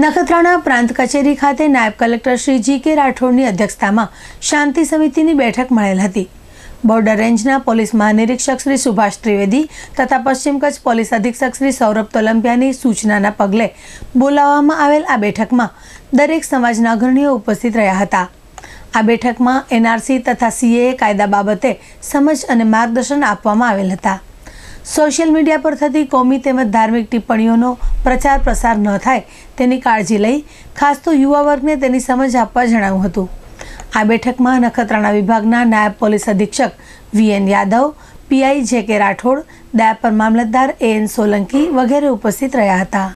નખત્રાણા પ્રાંત કચેરી ખાતે નાયબ કલેક્ટર શ્રી જી કે રાઠોડની અધ્યક્ષતામાં શાંતિ સમિતિની બેઠક મળેલ હતી બોર્ડર રેન્જના પોલીસ મહાનિરીક્ષક શ્રી સુભાષ ત્રિવેદી તથા પશ્ચિમ કચ્છ પોલીસ અધિક્ષક શ્રી સૌરભ તોલંબિયાની સૂચનાના પગલે બોલાવવામાં આવેલ આ બેઠકમાં દરેક સમાજના અગ્રણીઓ ઉપસ્થિત રહ્યા હતા આ બેઠકમાં એનઆરસી તથા સીએ કાયદા બાબતે સમજ અને માર્ગદર્શન આપવામાં આવેલ હતા સોશિયલ મીડિયા પર થતી કોમી તેમજ ધાર્મિક ટિપ્પણીઓનો પ્રચાર પ્રસાર ન થાય તેની કાળજી લઈ ખાસ તો યુવા વર્ગને તેની સમજ આપવા જણાવ્યું હતું આ બેઠકમાં નખત્રાણા વિભાગના નાયબ પોલીસ અધિક્ષક VN Yadav PI J K Rathod Dayapar મામલતદાર એ એન સોલંકી વગેરે ઉપસ્થિત રહ્યા હતા